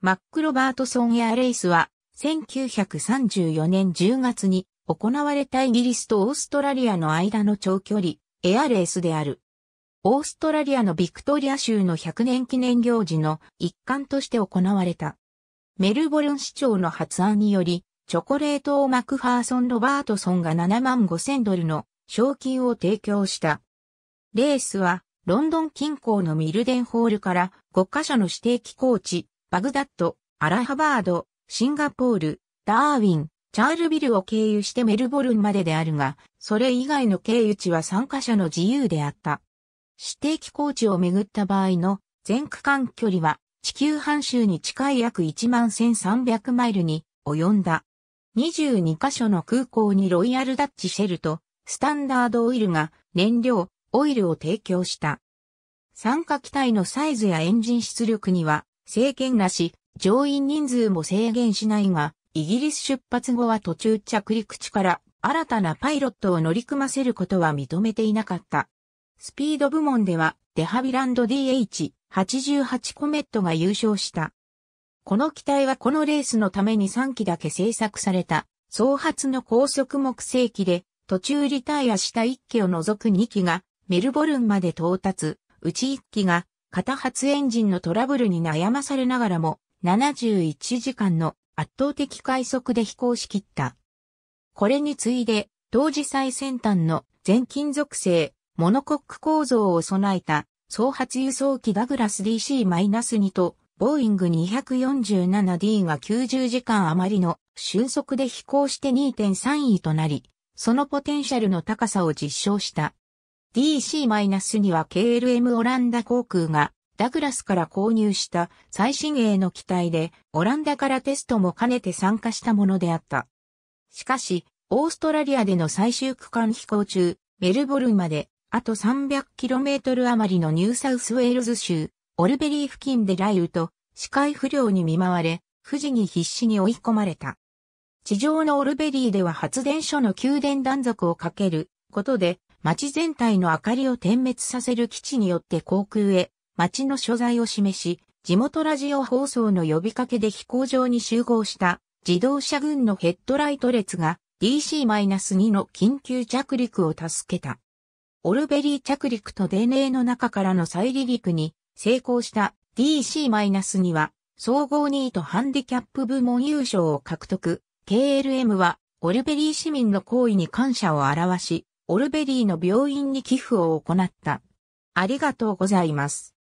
マック・ロバートソンエアレースは、1934年10月に行われたイギリスとオーストラリアの間の長距離、エアレースである。オーストラリアのビクトリア州の100年記念行事の一環として行われた。メルボルン市長の発案により、チョコレートをマクファーソン・ロバートソンが7万5千ドルの賞金を提供した。レースは、ロンドン近郊のミルデンホールから5カ所の指定機構地、バグダッド、アラハバード、シンガポール、ダーウィン、チャールビルを経由してメルボルンまでであるが、それ以外の経由地は参加者の自由であった。指定機構地をめぐった場合の全区間距離は地球半周に近い約1万1300マイルに及んだ。22カ所の空港にロイヤルダッチシェルとスタンダードオイルが燃料、オイルを提供した。参加機体のサイズやエンジン出力には政権なし、乗員人数も制限しないが、イギリス出発後は途中着陸地から新たなパイロットを乗り組ませることは認めていなかった。スピード部門ではデハビランド DH88 コメットが優勝した。この機体はこのレースのために3機だけ製作された、総発の高速木製機で、途中リタイアした1機を除く2機がメルボルンまで到達、うち1機が型発エンジンのトラブルに悩まされながらも、71時間の圧倒的快速で飛行しきった。これに次いで、当時最先端の全金属製、モノコック構造を備えた、総発輸送機ダグラス DC-2 と、ボーイング 247D が90時間余りの瞬速で飛行して2.3位となり、そのポテンシャルの高さを実証した。DC-2 は KLM オランダ航空がダグラスから購入した最新鋭の機体でオランダからテストも兼ねて参加したものであった。しかし、オーストラリアでの最終区間飛行中、メルボルンまであと 300km 余りのニューサウスウェールズ州、オルベリー付近で雷雨と視界不良に見舞われ、富士に必死に追い込まれた。地上のオルベリーでは発電所の給電断続をかけることで街全体の明かりを点滅させる基地によって航空へ街の所在を示し、地元ラジオ放送の呼びかけで飛行場に集合した自動車群のヘッドライト列が DC-2 の緊急着陸を助けた。オルベリー着陸と電令の中からの再離陸に成功した DC-2 は総合2位とハンディキャップ部門優勝を獲得。KLM はオルベリー市民の行為に感謝を表し、オルベリーの病院に寄付を行った。ありがとうございます。